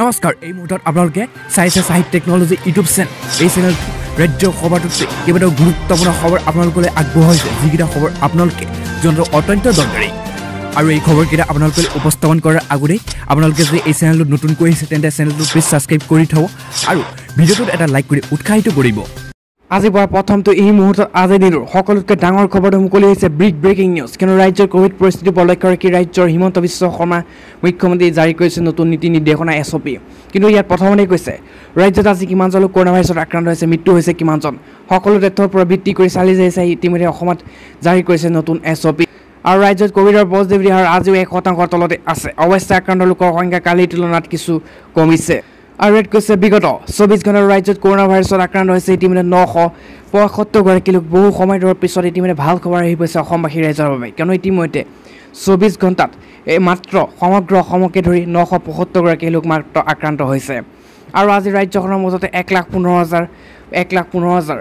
নমস্কাৰ এই মুহূৰ্তত আপোনালোকে চাইছে চাহিব টেকনলজি ইউটিউব চেনেল এই চেনেল ৰাজ্য সভাটোত কেইবাটাও গুৰুত্বপূৰ্ণ খবৰ আপোনালোকলৈ আগবঢ়াইছে যিকেইটা খবৰ আপোনালোকে জনাটো অত্যন্ত দৰকাৰী আৰু এই খবৰকেইটা আপোনালোকলৈ উপস্থাপন কৰাৰ আগতেই আপোনালোকে যদি এই চেনেলটোত নতুনকৈ আহিছে তেন্তে চেনেলটো প্লিজ ছাবস্ক্ৰাইব কৰি থ'ব আৰু ভিডিঅ'টোত এটা লাইক কৰি উৎসাহিত কৰিব আজি পুৱা প্ৰথমটো এই মুহূৰ্তত আজি দিনটো সকলোতকৈ ডাঙৰ খবৰটো মুকলি হৈছে ব্ৰিক ব্ৰেকিং নিউজ কিয়নো ৰাজ্যৰ কভিড পৰিস্থিতি উপলক্ষে ৰাখি ৰাজ্যৰ হিমন্ত বিশ্ব শৰ্মা মুখ্যমন্ত্ৰী জাৰি কৰিছে নতুন নীতি নিৰ্দেশনা এছ অ' পি কিন্তু ইয়াত প্ৰথমতেই কৈছে ৰাজ্যত আজি কিমানজন লোক কৰোণা ভাইৰাছত আক্ৰান্ত হৈছে মৃত্যু হৈছে কিমানজন সকলো তথ্যৰ পৰা ভিত্তি কৰি চালি জাৰিছে ইতিমধ্যে অসমত জাৰি কৰিছে নতুন এছ অ' পি আৰু ৰাজ্যত কভিডৰ পজিটিভ হাৰ আজিও এক শতাংশৰ তলতে আছে অৱশ্যে আক্ৰান্ত লোকৰ সংখ্যা কালিৰ তুলনাত কিছু কমিছে আৰু ইয়াত কৈছে বিগত চৌবিছ ঘণ্টাৰ ৰাজ্যত কৰোণা ভাইৰাছত আক্ৰান্ত হৈছে ইতিমধ্যে নশ পঁয়সত্তৰগৰাকী লোক বহু সময় ধৰাৰ পিছত ইতিমধ্যে ভাল খবৰ আহি পৰিছে অসমবাসী ৰাইজৰ বাবে কিয়নো ইতিমধ্যে চৌবিছ ঘণ্টাত এই মাত্ৰ সমগ্ৰ অসমকে ধৰি নশ পঁয়সত্তৰগৰাকী লোক মাত্ৰ আক্ৰান্ত হৈছে আৰু আজি ৰাজ্যখনৰ মাজতে এক লাখ পোন্ধৰ হাজাৰ এক লাখ পোন্ধৰ হাজাৰ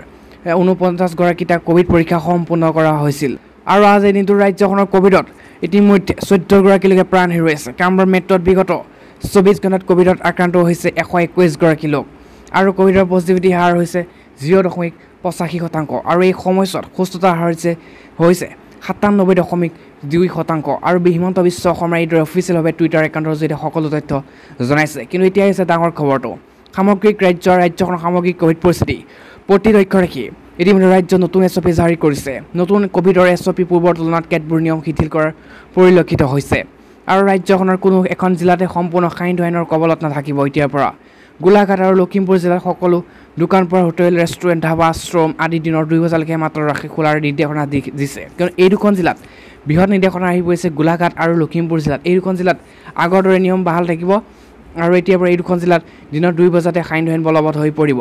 ঊনপঞ্চাছগৰাকী তাক ক'ভিড পৰীক্ষা সম্পূৰ্ণ কৰা হৈছিল আৰু আজি দিনটোৰ ৰাজ্যখনৰ ক'ভিডত ইতিমধ্যে চৈধ্যগৰাকীলৈকে প্ৰাণ হেৰুৱাইছে কামৰূপ মেট্ৰ'ত বিগত চৌবিছ ঘণ্টাত ক'ভিডত আক্ৰান্ত হৈছে এশ একৈছগৰাকী লোক আৰু ক'ভিডৰ পজিটিভিটি হাৰ হৈছে জিৰ' দশমিক পঁচাশী শতাংশ আৰু এই সময়ছোৱাত সুস্থতাৰ হাৰ হৈছে হৈছে সাতানব্বৈ দশমিক দুই শতাংশ আৰু বিহিমন্ত বিশ্ব অসমৰ এইদৰে অফিচিয়েলভাৱে টুইটাৰ একাউণ্টৰ জৰিয়তে সকলো তথ্য জনাইছে কিন্তু এতিয়া হৈছে ডাঙৰ খবৰটো সামগ্ৰিক ৰাজ্য আৰু ৰাজ্যখনৰ সামগ্ৰিক ক'ভিড পৰিস্থিতি প্ৰতি লক্ষ্য ৰাখি ইতিমধ্যে ৰাজ্য নতুন এছ অ' পি জাৰি কৰিছে নতুন ক'ভিডৰ এছ অ' পি পূৰ্বৰ তুলনাত কেতবোৰ নিয়ম শিথিল কৰাৰ পৰিলক্ষিত হৈছে আৰু ৰাজ্যখনৰ কোনো এখন জিলাতে সম্পূৰ্ণ সান্ধ্য আইনৰ কবলত নাথাকিব এতিয়াৰ পৰা গোলাঘাট আৰু লখিমপুৰ জিলাৰ সকলো দোকান পোহাৰ হোটেল ৰেষ্টুৰেণ্ট ধাবা আশ্ৰম আদি দিনৰ দুই বজালৈকে মাত্ৰ ৰাখি খোলাৰ নিৰ্দেশনা দি দিছে কিয়নো এই দুখন জিলাত বৃহৎ নিৰ্দেশনা আহি পৰিছে গোলাঘাট আৰু লখিমপুৰ জিলাত এই দুখন জিলাত আগৰ দৰে নিয়ম বাহাল থাকিব আৰু এতিয়াৰ পৰা এই দুখন জিলাত দিনৰ দুই বজাতে সান্ধ্য আইন বলবৎ হৈ পৰিব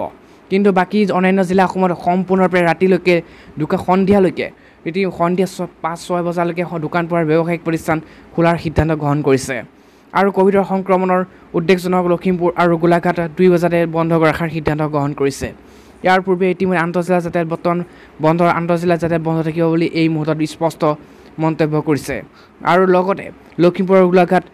কিন্তু বাকী অন্যান্য জিলাসমূহত সম্পূৰ্ণৰূপে ৰাতিলৈকে দোকান সন্ধিয়ালৈকে প্ৰীতি সন্ধিয়া ছয় পাঁচ ছয় বজালৈকে দোকান পোহাৰ ব্যৱসায়িক প্ৰতিষ্ঠান খোলাৰ সিদ্ধান্ত গ্ৰহণ কৰিছে আৰু ক'ভিডৰ সংক্ৰমণৰ উদ্বেগজনক লখিমপুৰ আৰু গোলাঘাট দুই বজাতে বন্ধ ৰখাৰ সিদ্ধান্ত গ্ৰহণ কৰিছে ইয়াৰ পূৰ্বে ইতিমধ্যে আন্তঃজিলা যাতায়ত বৰ্তমান বন্ধ আন্তঃজিলা যাতায়াত বন্ধ থাকিব বুলি এই মুহূৰ্তত স্পষ্ট মন্তব্য কৰিছে আৰু লগতে লখিমপুৰ আৰু গোলাঘাট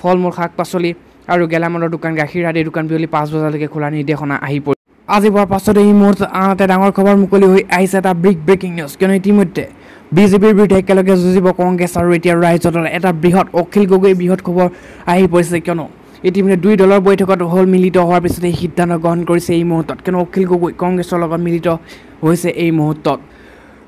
ফল মূল শাক পাচলি আৰু গেলামালৰ দোকান গাখীৰ আদিৰ দোকান বিয়লি পাঁচ বজালৈকে খোলাৰ নিৰ্দেশনা আহি পৰিছে আজি পোৱাৰ পাছতে এই মুহূৰ্তত আন এটা ডাঙৰ খবৰ মুকলি হৈ আহিছে এটা ব্ৰিক ব্ৰেকিং নিউজ কিয়নো ইতিমধ্যে বিজেপিৰ বিৰুদ্ধে একেলগে যুঁজিব কংগ্ৰেছ আৰু এতিয়া ৰাইজৰ দল এটা বৃহৎ অখিল গগৈ বৃহৎ খবৰ আহি পৰিছে কিয়নো ইতিমধ্যে দুই দলৰ বৈঠকত হ'ল মিলিত হোৱাৰ পিছতে সিদ্ধান্ত গ্ৰহণ কৰিছে এই মুহূৰ্তত কিয়নো অখিল গগৈ কংগ্ৰেছৰ লগত মিলিত হৈছে এই মুহূৰ্তত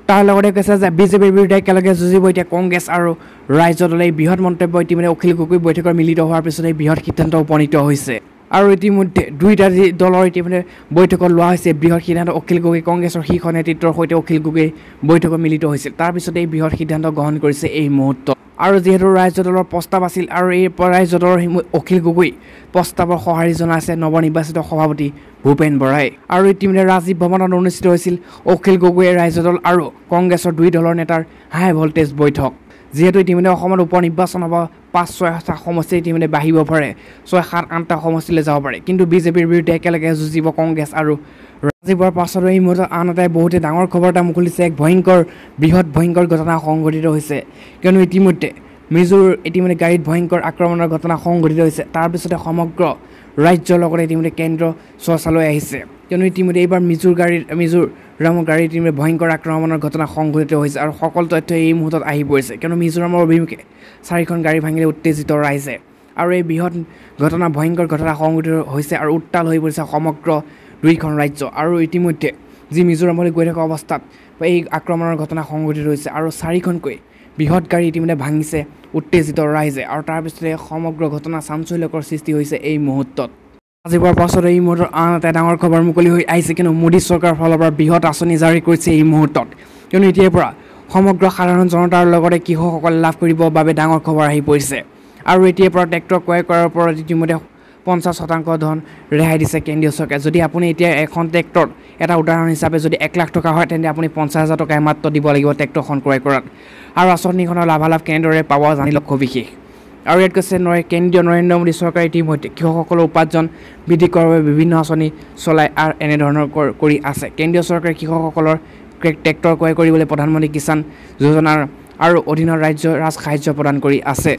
তাৰ লগতে কৈছে যে বিজেপিৰ বিৰুদ্ধে একেলগে যুঁজিব এতিয়া কংগ্ৰেছ আৰু ৰাইজৰ দলে এই বৃহৎ মন্তব্য ইতিমধ্যে অখিল গগৈ বৈঠকত মিলিত হোৱাৰ পিছতে এই বৃহৎ সিদ্ধান্ত উপনীত হৈছে আৰু ইতিমধ্যে দুয়োটা যি দলৰ ইতিমধ্যে বৈঠকত লোৱা হৈছে বৃহৎ সিদ্ধান্ত অখিল গগৈ কংগ্ৰেছৰ শীৰ্ষ নেতৃত্বৰ সৈতে অখিল গগৈ বৈঠকত মিলিত হৈছিল তাৰপিছতে এই বৃহৎ সিদ্ধান্ত গ্ৰহণ কৰিছে এই মুহূৰ্তত আৰু যিহেতু ৰাজ্য দলৰ প্ৰস্তাৱ আছিল আৰু এই ৰাজ্য দলৰ অখিল গগৈ প্ৰস্তাৱৰ সঁহাৰি জনাইছে নৱনিৰ্বাচিত সভাপতি ভূপেন বৰাই আৰু ইতিমধ্যে ৰাজীৱ ভৱনত অনুষ্ঠিত হৈছিল অখিল গগৈয়ে ৰাজ্য দল আৰু কংগ্ৰেছৰ দুই দলৰ নেতাৰ হাই ভল্টেজ বৈঠক যিহেতু ইতিমধ্যে অসমত উপ নিৰ্বাচন হ'ব পাঁচ ছয় সাতটা সমষ্টি ইতিমধ্যে বাঢ়িব পাৰে ছয় সাত আঠটা সমষ্টিলৈ যাব পাৰে কিন্তু বিজেপিৰ বিৰুদ্ধে একেলগে যুঁজিব কংগ্ৰেছ আৰু ৰাজীৱৰ পাছতো এই মুহূৰ্তত আন এটাই বহুতে ডাঙৰ খবৰ এটা মুকলিছে এক ভয়ংকৰ বৃহৎ ভয়ংকৰ ঘটনা সংঘটিত হৈছে কিয়নো ইতিমধ্যে মিজোৰ ইতিমধ্যে গাড়ীত ভয়ংকৰ আক্ৰমণৰ ঘটনা সংঘটিত হৈছে তাৰপিছতে সমগ্ৰ ৰাজ্যৰ লগতে ইতিমধ্যে কেন্দ্ৰ চৰ্চালৈ আহিছে কিয়নো ইতিমধ্যে এইবাৰ মিজোৰ গাড়ী মিজোৰামৰ গাড়ী ইতিমধ্যে ভয়ংকৰ আক্ৰমণৰ ঘটনা সংঘটিত হৈছে আৰু সকলো তথ্য এই মুহূৰ্তত আহি পৰিছে কিয়নো মিজোৰামৰ অভিমুখে চাৰিখন গাড়ী ভাঙিলে উত্তেজিত ৰাইজে আৰু এই বৃহৎ ঘটনা ভয়ংকৰ ঘটনা সংঘটিত হৈছে আৰু উত্তাল হৈ পৰিছে সমগ্ৰ দুইখন ৰাজ্য আৰু ইতিমধ্যে যি মিজোৰামলৈ গৈ থকা অৱস্থাত এই আক্ৰমণৰ ঘটনা সংঘটিত হৈছে আৰু চাৰিখনকৈ বৃহৎ গাড়ী ইতিমধ্যে ভাঙিছে উত্তেজিত ৰাইজে আৰু তাৰপিছতে সমগ্ৰ ঘটনা চাঞ্চল্যকৰ সৃষ্টি হৈছে এই মুহূৰ্তত আজি ৰাতিপুৱাৰ পাছত এই মুহূৰ্তত আন এটা ডাঙৰ খবৰ মুকলি হৈ আহিছে কিন্তু মোদী চৰকাৰৰ ফালৰ পৰা বৃহৎ আঁচনি জাৰি কৰিছে এই মুহূৰ্তত কিয়নো এতিয়াৰ পৰা সমগ্ৰ সাধাৰণ জনতাৰ লগতে কৃষকসকলে লাভ কৰিবৰ বাবে ডাঙৰ খবৰ আহি পৰিছে আৰু এতিয়াৰ পৰা ট্ৰেক্টৰ ক্ৰয় কৰাৰ ওপৰত ইতিমধ্যে পঞ্চাছ শতাংশ ধন ৰেহাই দিছে কেন্দ্ৰীয় চৰকাৰে যদি আপুনি এতিয়া এখন ট্ৰেক্টৰত এটা উদাহৰণ হিচাপে যদি এক লাখ টকা হয় তেন্তে আপুনি পঞ্চাছ হাজাৰ টকাই মাত্ৰ দিব লাগিব ট্ৰেক্টৰখন ক্ৰয় কৰাত আৰু আঁচনিখনৰ লাভালাভ কেনেদৰে পাব জানি লওক সবিশেষ আৰু ইয়াত কৈছে নৰে কেন্দ্ৰীয় নৰেন্দ্ৰ মোদী চৰকাৰে ইতিমধ্যে কৃষকসকলৰ উপাৰ্জন বৃদ্ধি কৰাৰ বাবে বিভিন্ন আঁচনি চলাই আৰু এনেধৰণৰ কৰি আছে কেন্দ্ৰীয় চৰকাৰে কৃষকসকলৰ ট্ৰেক্টৰ ক্ৰয় কৰিবলৈ প্ৰধানমন্ত্ৰী কিষাণ যোজনাৰ আৰু অধীনৰ ৰাজ্য ৰাজ সাহাৰ্য প্ৰদান কৰি আছে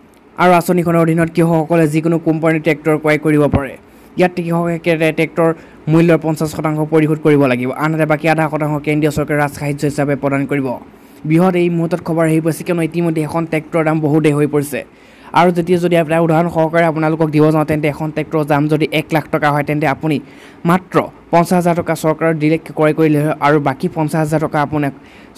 আৰু আঁচনিখনৰ অধীনত কৃষকসকলে যিকোনো কোম্পানীৰ ট্ৰেক্টৰ ক্ৰয় কৰিব পাৰে ইয়াত কৃষকে ট্ৰেক্টৰ মূল্যৰ পঞ্চাছ শতাংশ পৰিশোধ কৰিব লাগিব আনহাতে বাকী আধা শতাংশ কেন্দ্ৰীয় চৰকাৰে ৰাজ সাহাৰ্য হিচাপে প্ৰদান কৰিব বৃহৎ এই মুহূৰ্তত খবৰ আহি পৰিছে কিয়নো ইতিমধ্যে এখন ট্ৰেক্টৰৰ দাম দেৰি হৈ পৰিছে আৰু যেতিয়া যদি আপোনাৰ উদাহৰণ সহকাৰে আপোনালোকক দিব যাওঁ তেন্তে এখন ট্ৰেক্টৰৰ দাম যদি এক লাখ টকা হয় তেন্তে আপুনি মাত্ৰ পঞ্চাছ হাজাৰ টকা চৰকাৰৰ ডিৰেক্ট ক্ৰয় কৰিলে হয় আৰু বাকী পঞ্চাছ হাজাৰ টকা আপোনাক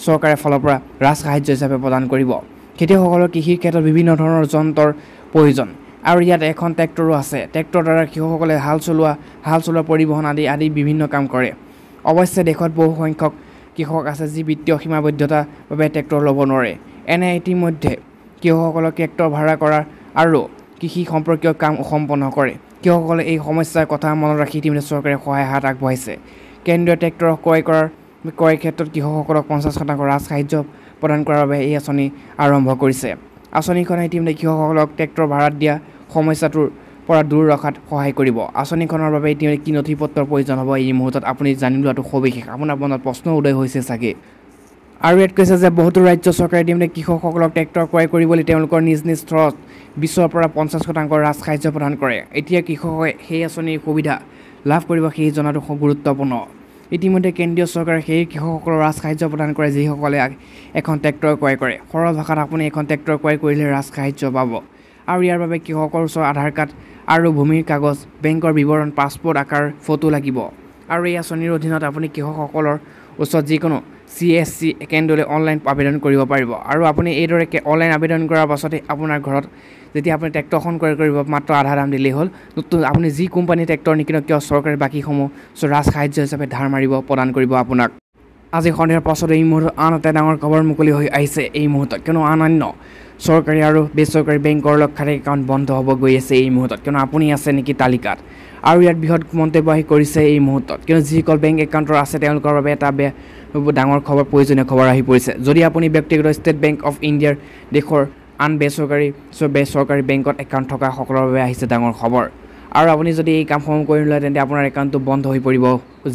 চৰকাৰে ফালৰ পৰা ৰাজ সাহাৰ্য হিচাপে প্ৰদান কৰিব খেতিয়কসকলৰ কৃষিৰ ক্ষেত্ৰত বিভিন্ন ধৰণৰ যন্ত্ৰৰ প্ৰয়োজন আৰু ইয়াত এখন ট্ৰেক্টৰো আছে ট্ৰেক্টৰৰ দ্বাৰা কৃষকসকলে হাল চলোৱা হাল চলোৱা পৰিবহণ আদি আদি বিভিন্ন কাম কৰে অৱশ্যে দেশত বহুসংখ্যক কৃষক আছে যি বিত্তীয় সীমাবদ্ধতাৰ বাবে ট্ৰেক্টৰ ল'ব নোৱাৰে এনে ইতিমধ্যে কৃষকসকলক ট্ৰেক্টৰ ভাড়া কৰাৰ আৰু কৃষি সম্পৰ্কীয় কাম সম্পন্ন কৰে কৃষকসকলে এই সমস্যাৰ কথা মনত ৰাখি ইতিমধ্যে চৰকাৰে সহায় হাত আগবঢ়াইছে কেন্দ্ৰীয় ট্ৰেক্টৰ ক্ৰয় কৰাৰ ক্ৰয়ৰ ক্ষেত্ৰত কৃষকসকলক পঞ্চাছ শতাংশ ৰাজ সাহাৰ্য প্ৰদান কৰাৰ বাবে এই আঁচনি আৰম্ভ কৰিছে আঁচনিখনে ইতিমধ্যে কৃষকসকলক ট্ৰেক্টৰ ভাড়াত দিয়া সমস্যাটোৰ পৰা দূৰ ৰখাত সহায় কৰিব আঁচনিখনৰ বাবে ইতিমধ্যে কি নথি পত্ৰৰ প্ৰয়োজন হ'ব এই মুহূৰ্তত আপুনি জানি লোৱাটো সবিশেষ আপোনাৰ মনত প্ৰশ্ন উদয় হৈছে চাগে আৰু ইয়াত কৈছে যে বহুতো ৰাজ্য চৰকাৰে দিয়ে মানে কৃষকসকলক ট্ৰেক্টৰ ক্ৰয় কৰিবলৈ তেওঁলোকৰ নিজ নিজ স্তৰত বিছৰ পৰা পঞ্চাছ শতাংশ ৰাজ সাহাৰ্য প্ৰদান কৰে এতিয়া কৃষকে সেই আঁচনিৰ সুবিধা লাভ কৰিব সেই জনাটো গুৰুত্বপূৰ্ণ ইতিমধ্যে কেন্দ্ৰীয় চৰকাৰে সেই কৃষকসকলৰ ৰাজ সাহাৰ্য প্ৰদান কৰে যিসকলে এখন ট্ৰেক্টৰ ক্ৰয় কৰে সৰহ ভাষাত আপুনি এখন ট্ৰেক্টৰ ক্ৰয় কৰিলে ৰাজ সাহাৰ্য পাব আৰু ইয়াৰ বাবে কৃষকৰ ওচৰত আধাৰ কাৰ্ড আৰু ভূমিৰ কাগজ বেংকৰ বিৱৰণ পাছপ'ৰ্ট আকাৰ ফটো লাগিব আৰু এই আঁচনিৰ অধীনত আপুনি কৃষকসকলৰ ওচৰত যিকোনো চি এছ চি কেন্দ্ৰলৈ অনলাইন আবেদন কৰিব পাৰিব আৰু আপুনি এইদৰে অনলাইন আবেদন কৰাৰ পাছতে আপোনাৰ ঘৰত যেতিয়া আপুনি ট্ৰেক্টৰখন ক্ৰয় কৰিব মাত্ৰ আধা দাম দিলেই হ'ল নতুন আপুনি যি কোম্পানীৰ ট্ৰেক্টৰ নিকিনক কিয় চৰকাৰে বাকীসমূহ ৰাজ সাহাৰ্য হিচাপে ধাৰ মাৰিব প্ৰদান কৰিব আপোনাক আজি সন্ধিয়াৰ পাছত এই মুহূৰ্তত আন এটা ডাঙৰ খবৰ মুকলি হৈ আহিছে এই মুহূৰ্তত কিয়নো আন অন্য চৰকাৰী আৰু বেচৰকাৰী বেংকৰ লক্ষাধিক একাউণ্ট বন্ধ হ'ব গৈ আছে এই মুহূৰ্তত কিয়নো আপুনি আছে নেকি তালিকাত আৰু ইয়াত বৃহৎ মন্তব্য আহি কৰিছে এই মুহূৰ্তত কিয়নো যিসকল বেংক একাউণ্টৰ আছে তেওঁলোকৰ বাবে এটা বে ডাঙৰ খবৰ প্ৰয়োজনীয় খবৰ আহি পৰিছে যদি আপুনি ব্যক্তিগত ষ্টেট বেংক অফ ইণ্ডিয়াৰ দেশৰ আন বেচৰকাৰী বেচৰকাৰী বেংকত একাউণ্ট থকা সকলৰ বাবে আহিছে ডাঙৰ খবৰ আৰু আপুনি যদি এই কামসমূহ কৰি নলয় তেন্তে আপোনাৰ একাউণ্টটো বন্ধ হৈ পৰিব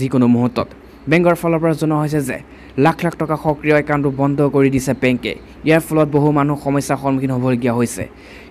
যিকোনো মুহূৰ্তত বেংকৰ ফালৰ পৰা জনোৱা হৈছে যে লাখ লাখ টকা সক্ৰিয় একাউণ্টটো বন্ধ কৰি দিছে বেংকে ইয়াৰ ফলত বহু মানুহ সমস্যাৰ সন্মুখীন হ'বলগীয়া হৈছে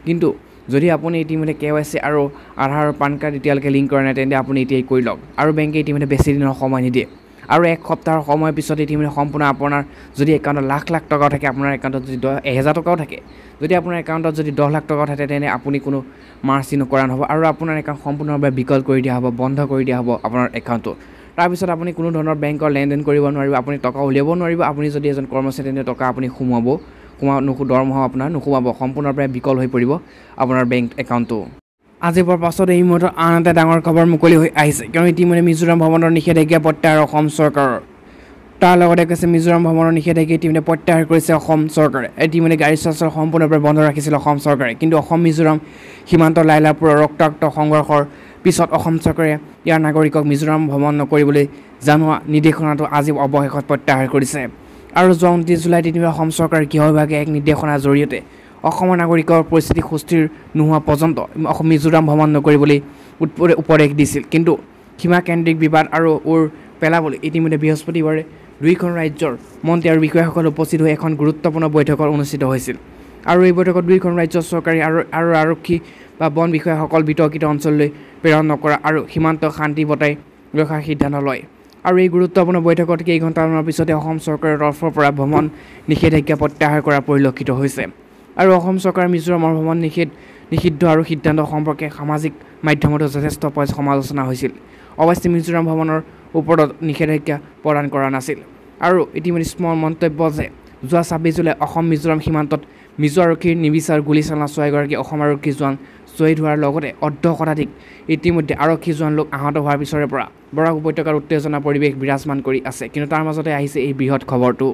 কিন্তু যদি আপুনি ইতিমধ্যে কে ৱাই চি আৰু আধাৰ আৰু পান কাৰ্ড এতিয়ালৈকে লিংক কৰা নাই তেন্তে আপুনি এতিয়াই কৰি লওক আৰু বেংকে ইতিমধ্যে বেছি দিনৰ সময় নিদিয়ে আৰু এক সপ্তাহৰ সময়ৰ পিছত ইতিমধ্যে সম্পূৰ্ণ আপোনাৰ যদি একাউণ্টত লাখ লাখ টকাও থাকে আপোনাৰ একাউণ্টত যদি দহ এহেজাৰ টকাও থাকে যদি আপোনাৰ একাউণ্টত যদি দহ লাখ টকাও থাকে তেনে আপুনি কোনো মাৰ্চি নকৰা নহ'ব আৰু আপোনাৰ একাউণ্ট সম্পূৰ্ণভাৱে বিকল কৰি দিয়া হ'ব বন্ধ কৰি দিয়া হ'ব আপোনাৰ একাউণ্টটো তাৰপিছত আপুনি কোনো ধৰণৰ বেংকৰ লেনদেন কৰিব নোৱাৰিব আপুনি টকা উলিয়াব নোৱাৰিব আপুনি যদি এজন কৰ্মচাৰী তেন্তে টকা আপুনি সোমাব সোমাব নুশু দৰমহা আপোনাৰ নোসোমাব সম্পূৰ্ণৰূপে বিকল হৈ পৰিব আপোনাৰ বেংক একাউণ্টটো আজি পৰা পাছত এই মুহূৰ্তত আন এটা ডাঙৰ খবৰ মুকলি হৈ আহিছে কাৰণ ইতিমধ্যে মিজোৰাম ভৱনৰ নিষেধাজ্ঞা প্ৰত্যাহাৰ অসম চৰকাৰৰ তাৰ লগতে কৈছে মিজোৰাম ভ্ৰমণৰ নিষেধাজ্ঞা ইতিমধ্যে প্ৰত্যাহাৰ কৰিছে অসম চৰকাৰে ইতিমধ্যে গাড়ী চলাচল সম্পূৰ্ণৰূপে বন্ধ ৰাখিছিল অসম চৰকাৰে কিন্তু অসম মিজোৰাম সীমান্ত লাইলাপুৰৰ ৰক্তাক্ত সংঘৰ্ষৰ পিছত অসম চৰকাৰে ইয়াৰ নাগৰিকক মিজোৰাম ভ্ৰমণ নকৰিবলৈ জনোৱা নিৰ্দেশনাটো আজি অৱশেষত প্ৰত্যাহাৰ কৰিছে আৰু যোৱা ঊনত্ৰিছ জুলাইত ইতিমধ্যে অসম চৰকাৰৰ গৃহ বিভাগে এক নিৰ্দেশনাৰ জৰিয়তে অসমৰ নাগৰিকৰ পৰিস্থিতি সুস্থিৰ নোহোৱা পৰ্যন্ত অসম মিজোৰাম ভ্ৰমণ নকৰিবলৈ উপদেশ দিছিল কিন্তু সীমাকেন্দ্ৰিক বিবাদ আৰু ওৰ পেলাবলৈ ইতিমধ্যে বৃহস্পতিবাৰে দুয়োখন ৰাজ্যৰ মন্ত্ৰী আৰু বিষয়াসকল উপস্থিত হৈ এখন গুৰুত্বপূৰ্ণ বৈঠক অনুষ্ঠিত হৈছিল আৰু এই বৈঠকত দুয়োখন ৰাজ্যৰ চৰকাৰী আৰু আৰু আৰক্ষী বা বন বিষয়াসকল বিতৰ্কিত অঞ্চললৈ প্ৰেৰণ নকৰা আৰু সীমান্ত শান্তি বতাই ৰখাৰ সিদ্ধান্ত লয় আৰু এই গুৰুত্বপূৰ্ণ বৈঠকত কেইঘণ্টামানৰ পিছতে অসম চৰকাৰৰ তৰফৰ পৰা ভ্ৰমণ নিষেধাজ্ঞা প্ৰত্যাহাৰ কৰা পৰিলক্ষিত হৈছে আৰু অসম চৰকাৰ মিজোৰামৰ ভ্ৰমণ নিষেধ নিষিদ্ধ আৰু সিদ্ধান্ত সম্পৰ্কে সামাজিক মাধ্যমতো যথেষ্ট সমালোচনা হৈছিল অৱশ্যে মিজোৰাম ভ্ৰমণৰ ওপৰত নিষেধাজ্ঞা প্ৰদান কৰা নাছিল আৰু ইতিমধ্যে স্মৰণ মন্তব্য যে যোৱা ছাব্বিছ জুলাই অসম মিজোৰাম সীমান্তত মিজো আৰক্ষীৰ নিবিচাৰ গুলীচালনা ছোৱা এগৰাকী অসম আৰক্ষী জোৱান শ্বহীদ হোৱাৰ লগতে অৰ্ধ শতাধিক ইতিমধ্যে আৰক্ষী জোৱান লোক আহত হোৱাৰ পিছৰে পৰা বৰাক উপত্যকাৰ উত্তেজনা পৰিৱেশ বিৰাজমান কৰি আছে কিন্তু তাৰ মাজতে আহিছে এই বৃহৎ খবৰটো